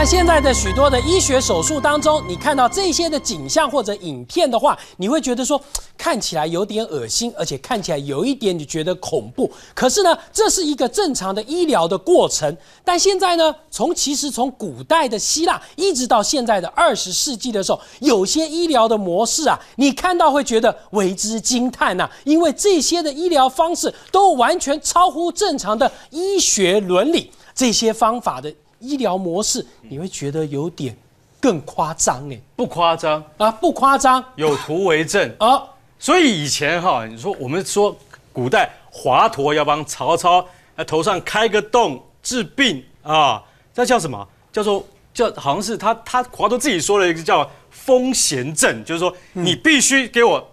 在现在的许多的医学手术当中，你看到这些的景象或者影片的话，你会觉得说看起来有点恶心，而且看起来有一点你觉得恐怖。可是呢，这是一个正常的医疗的过程。但现在呢，从其实从古代的希腊一直到现在的二十世纪的时候，有些医疗的模式啊，你看到会觉得为之惊叹呐，因为这些的医疗方式都完全超乎正常的医学伦理这些方法的。医疗模式你会觉得有点更夸张哎，不夸张啊，不夸张，有图为证啊。所以以前哈，你说我们说古代华佗要帮曹操在头上开个洞治病啊，那叫什么？叫做叫好像是他他华佗自己说了一个叫风闲症，就是说你必须给我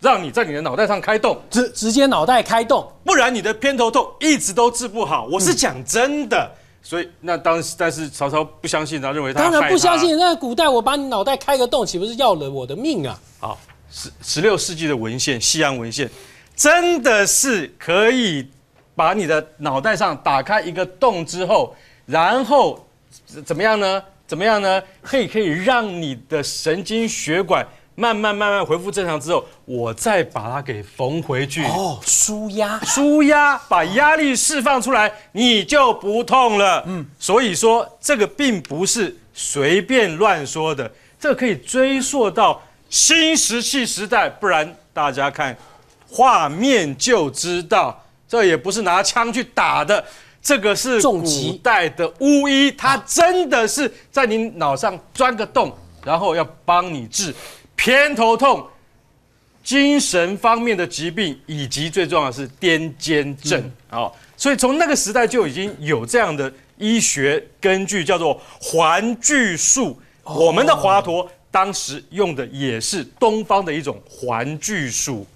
让你在你的脑袋上开洞，直直接脑袋开洞，不然你的偏头痛一直都治不好。我是讲真的。所以那当时，但是曹操不相信，他认为他当然不相信。那古代我把你脑袋开个洞，岂不是要了我的命啊？好，十十六世纪的文献，西洋文献，真的是可以把你的脑袋上打开一个洞之后，然后怎么样呢？怎么样呢？可以可以让你的神经血管。慢慢慢慢恢复正常之后，我再把它给缝回去。哦，舒压，舒压，把压力释放出来，你就不痛了。嗯，所以说这个并不是随便乱说的，这可以追溯到新石器时代，不然大家看画面就知道，这也不是拿枪去打的，这个是古代的巫医，他真的是在你脑上钻个洞，然后要帮你治。偏头痛、精神方面的疾病，以及最重要的是癫痫症。好，所以从那个时代就已经有这样的医学根据，叫做环锯术。我们的华佗当时用的也是东方的一种环锯术。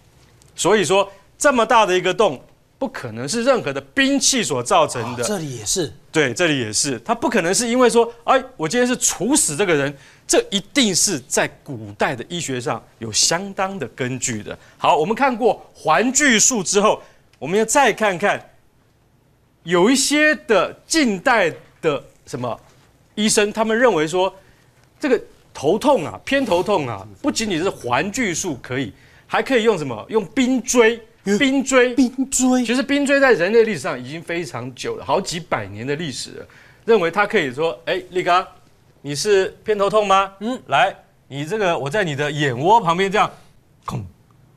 所以说，这么大的一个洞，不可能是任何的兵器所造成的。这里也是。对，这里也是，他不可能是因为说，哎，我今天是处死这个人，这一定是在古代的医学上有相当的根据的。好，我们看过环锯术之后，我们要再看看，有一些的近代的什么医生，他们认为说，这个头痛啊，偏头痛啊，不仅仅是环锯术可以，还可以用什么？用冰锥。冰锥，冰锥。其实冰锥在人类历史上已经非常久了，好几百年的历史了。认为它可以说，哎，力刚，你是偏头痛吗？嗯，来，你这个，我在你的眼窝旁边这样，空，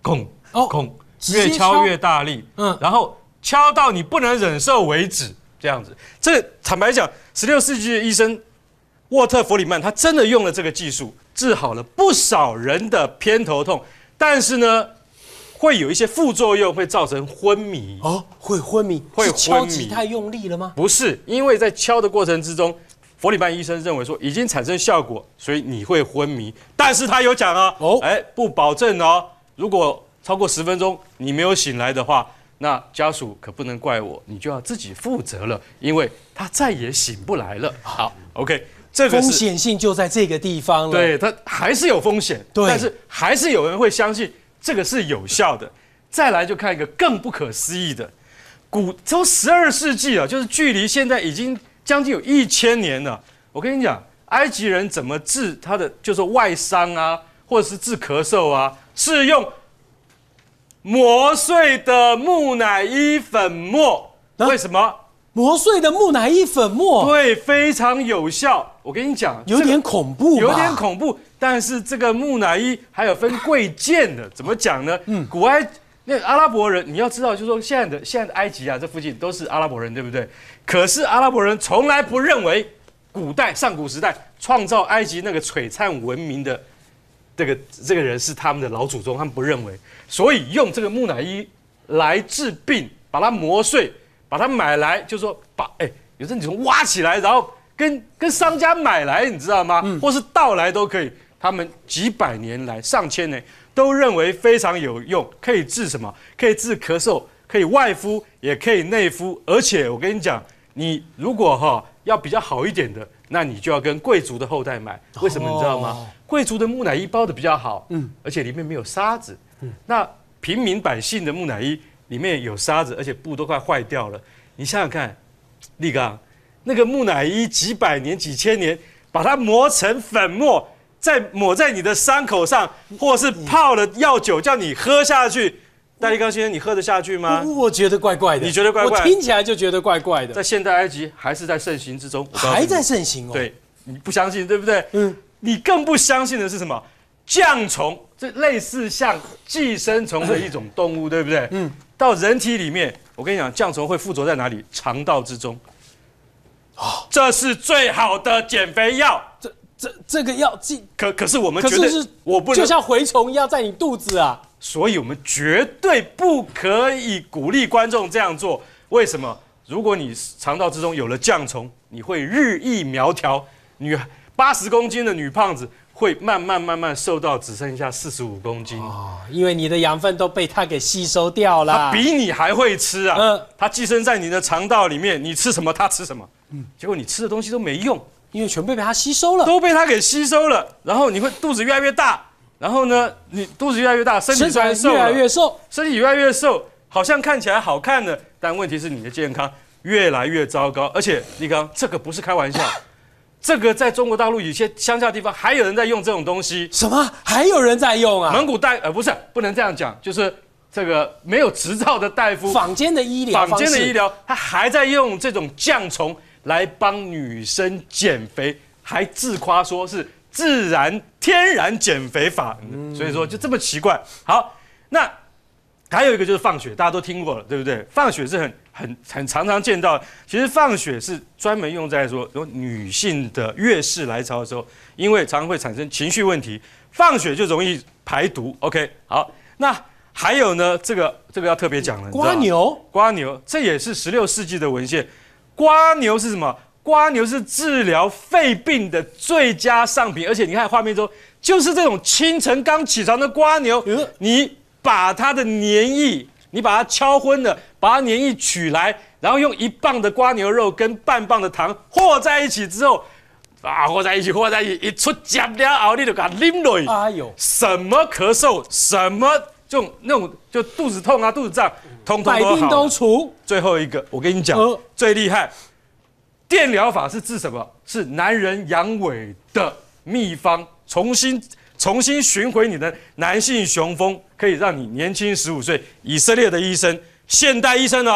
空，空，越敲越大力，嗯，然后敲到你不能忍受为止，这样子。这坦白讲，十六世纪的医生沃特·弗里曼，他真的用了这个技术治好了不少人的偏头痛，但是呢。会有一些副作用，会造成昏迷哦，会昏迷，会敲击太用力了吗？不是，因为在敲的过程之中，佛里曼医生认为说已经产生效果，所以你会昏迷。但是他有讲啊，哦，哎，不保证哦。如果超过十分钟你没有醒来的话，那家属可不能怪我，你就要自己负责了，因为他再也醒不来了。好，OK，这个风险性就在这个地方了。对他还是有风险，对，但是还是有人会相信。这个是有效的。再来就看一个更不可思议的，古从十二世纪啊，就是距离现在已经将近有一千年了。我跟你讲，埃及人怎么治他的就是外伤啊，或者是治咳嗽啊，是用磨碎的木乃伊粉末。为什么？磨碎的木乃伊粉末，对，非常有效。我跟你讲，有点恐怖，有点恐怖。但是这个木乃伊还有分贵贱的，怎么讲呢？嗯，古埃那阿拉伯人，你要知道，就是说现在的现在的埃及啊，这附近都是阿拉伯人，对不对？可是阿拉伯人从来不认为古代上古时代创造埃及那个璀璨文明的这个这个人是他们的老祖宗，他们不认为。所以用这个木乃伊来治病，把它磨碎。把它买来，就是说把哎，有时候你从挖起来，然后跟跟商家买来，你知道吗？嗯。或是盗来都可以。他们几百年来、上千年都认为非常有用，可以治什么？可以治咳嗽，可以外敷，也可以内敷。而且我跟你讲，你如果哈要比较好一点的，那你就要跟贵族的后代买。为什么你知道吗？贵族的木乃伊包的比较好，嗯，而且里面没有沙子，嗯。那平民百姓的木乃伊。里面有沙子，而且布都快坏掉了。你想想看，立刚，那个木乃伊几百年、几千年，把它磨成粉末，再抹在你的伤口上，或是泡了药酒叫你喝下去。戴立刚先生，你喝得下去吗？我觉得怪怪的。你觉得怪怪？我听起来就觉得怪怪的。在现代埃及还是在盛行之中？还在盛行哦。对，你不相信对不对？嗯。你更不相信的是什么？降虫，这类似像寄生虫的一种动物，对不对？嗯。到人体里面，我跟你讲，降虫会附着在哪里？肠道之中。哦，这是最好的减肥药，这这这个药剂，可可是我们可是是，我不能就像蛔虫一样在你肚子啊。所以，我们绝对不可以鼓励观众这样做。为什么？如果你肠道之中有了降虫，你会日益苗条。女八十公斤的女胖子。会慢慢慢慢瘦到只剩下四十五公斤哦，因为你的养分都被它给吸收掉了。它比你还会吃啊！嗯，它寄生在你的肠道里面，你吃什么它吃什么。嗯，结果你吃的东西都没用，因为全都被它吸收了，都被它给吸收了。然后你会肚子越来越大，然后呢，你肚子越来越大，身体越来越瘦，身体越来越瘦，好像看起来好看的，但问题是你的健康越来越糟糕，而且立刚这个不是开玩笑。这个在中国大陆有些乡下地方，还有人在用这种东西。什么？还有人在用啊？蒙古大呃，不是，不能这样讲，就是这个没有执照的大夫，坊间的医疗，坊间的医疗，他还在用这种降虫来帮女生减肥，还自夸说是自然天然减肥法。所以说就这么奇怪。好，那。还有一个就是放血，大家都听过了，对不对？放血是很很很常常见到。其实放血是专门用在说，说女性的月事来潮的时候，因为常会产生情绪问题，放血就容易排毒。OK，好。那还有呢，这个这个要特别讲了。瓜牛，瓜牛，这也是十六世纪的文献。瓜牛是什么？瓜牛是治疗肺病的最佳上品，而且你看画面中，就是这种清晨刚起床的瓜牛。你。把它的粘液，你把它敲昏了，把它粘液取来，然后用一磅的瓜牛肉跟半磅的糖和在一起之后，啊，和在一起，和在一起，一出汁了后，你就给它拎落哎呦，什么咳嗽，什么这种那种，就肚子痛啊，肚子胀，通通都好。百病都除。最后一个，我跟你讲，最厉害，电疗法是治什么？是男人阳痿的秘方，重新。重新寻回你的男性雄风，可以让你年轻十五岁。以色列的医生，现代医生呢，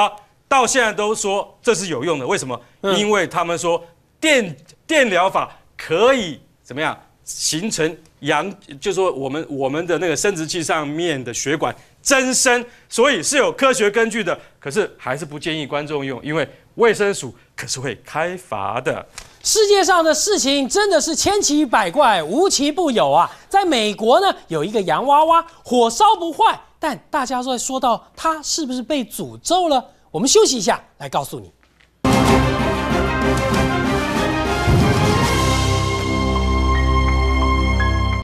到现在都说这是有用的。为什么？因为他们说电电疗法可以怎么样形成阳，就说我们我们的那个生殖器上面的血管增生，所以是有科学根据的。可是还是不建议观众用，因为卫生署可是会开罚的。世界上的事情真的是千奇百怪，无奇不有啊！在美国呢，有一个洋娃娃火烧不坏，但大家都在说到它是不是被诅咒了？我们休息一下来告诉你。